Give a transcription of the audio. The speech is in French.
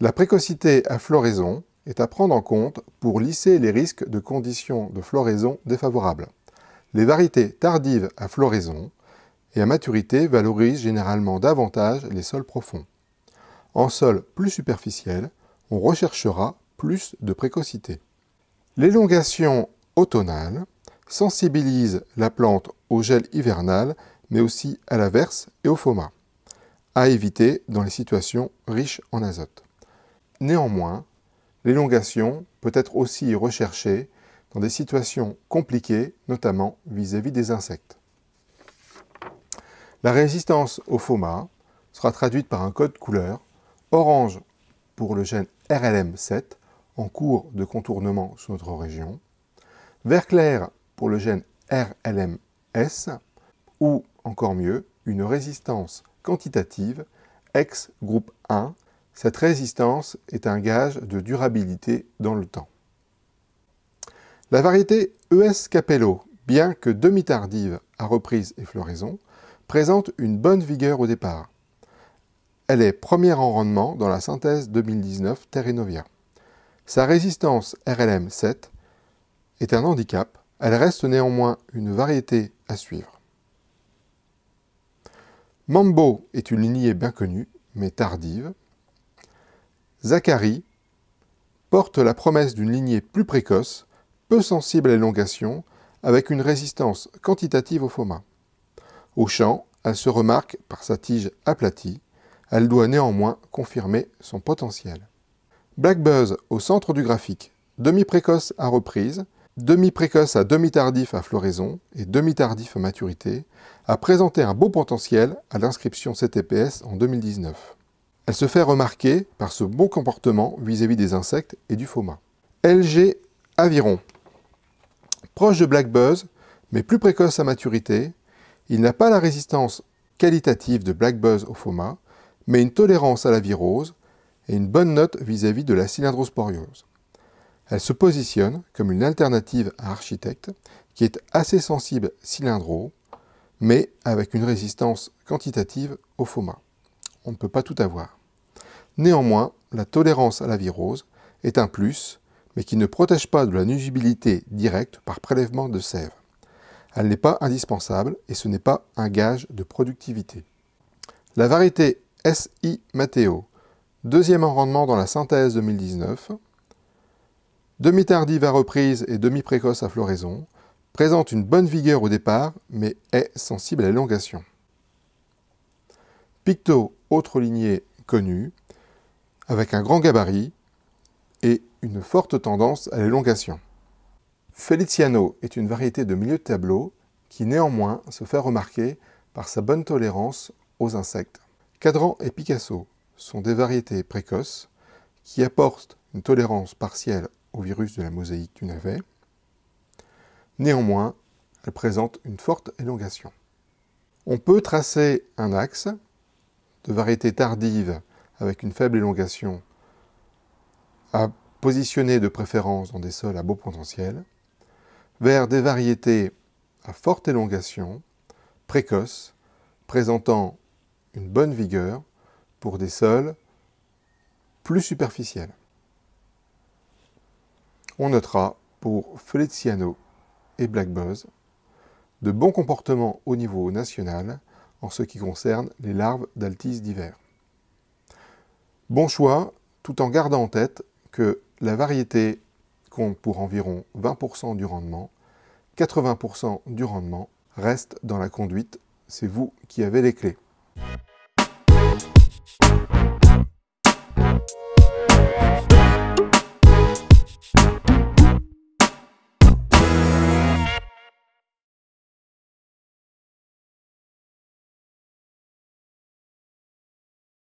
La précocité à floraison est à prendre en compte pour lisser les risques de conditions de floraison défavorables. Les variétés tardives à floraison et à maturité valorisent généralement davantage les sols profonds. En sol plus superficiel, on recherchera plus de précocité. L'élongation automnale sensibilise la plante au gel hivernal, mais aussi à l'averse et au FOMA, à éviter dans les situations riches en azote. Néanmoins, l'élongation peut être aussi recherchée dans des situations compliquées, notamment vis-à-vis -vis des insectes. La résistance au FOMA sera traduite par un code couleur orange pour le gène RLM7 en cours de contournement sous notre région, vert clair pour le gène RLMS, ou encore mieux, une résistance quantitative ex groupe 1. Cette résistance est un gage de durabilité dans le temps. La variété ES Capello, bien que demi-tardive à reprise et floraison, présente une bonne vigueur au départ. Elle est première en rendement dans la synthèse 2019 Terrenovia. Sa résistance RLM7 est un handicap, elle reste néanmoins une variété à suivre. Mambo est une lignée bien connue, mais tardive. Zachary porte la promesse d'une lignée plus précoce, peu sensible à l'élongation, avec une résistance quantitative au FOMA. Au champ, elle se remarque par sa tige aplatie, elle doit néanmoins confirmer son potentiel. Black Buzz au centre du graphique, demi-précoce à reprise, demi-précoce à demi-tardif à floraison et demi-tardif à maturité, a présenté un beau potentiel à l'inscription CTPS en 2019. Elle se fait remarquer par ce beau comportement vis-à-vis -vis des insectes et du FOMA. LG Aviron. Proche de Black Buzz, mais plus précoce à maturité, il n'a pas la résistance qualitative de Black Buzz au FOMA, mais une tolérance à la virose et une bonne note vis-à-vis de la cylindrosporiose. Elle se positionne comme une alternative à Architecte qui est assez sensible cylindro, mais avec une résistance quantitative au FOMA. On ne peut pas tout avoir. Néanmoins, la tolérance à la virose est un plus, mais qui ne protège pas de la nuisibilité directe par prélèvement de sève. Elle n'est pas indispensable et ce n'est pas un gage de productivité. La variété SI Matteo deuxième en rendement dans la synthèse 2019, demi-tardive à reprise et demi-précoce à floraison, présente une bonne vigueur au départ, mais est sensible à l'élongation. Picto, autre lignée connue, avec un grand gabarit et une forte tendance à l'élongation. Feliciano est une variété de milieu de tableau qui néanmoins se fait remarquer par sa bonne tolérance aux insectes. Cadran et Picasso sont des variétés précoces qui apportent une tolérance partielle au virus de la mosaïque du navet. Néanmoins, elles présentent une forte élongation. On peut tracer un axe de variétés tardives avec une faible élongation à positionner de préférence dans des sols à beau potentiel vers des variétés à forte élongation, précoces, présentant une bonne vigueur pour des sols plus superficiels. On notera pour Feliciano et Black Buzz de bons comportements au niveau national en ce qui concerne les larves d'altise d'hiver. Bon choix tout en gardant en tête que la variété compte pour environ 20% du rendement, 80% du rendement reste dans la conduite, c'est vous qui avez les clés.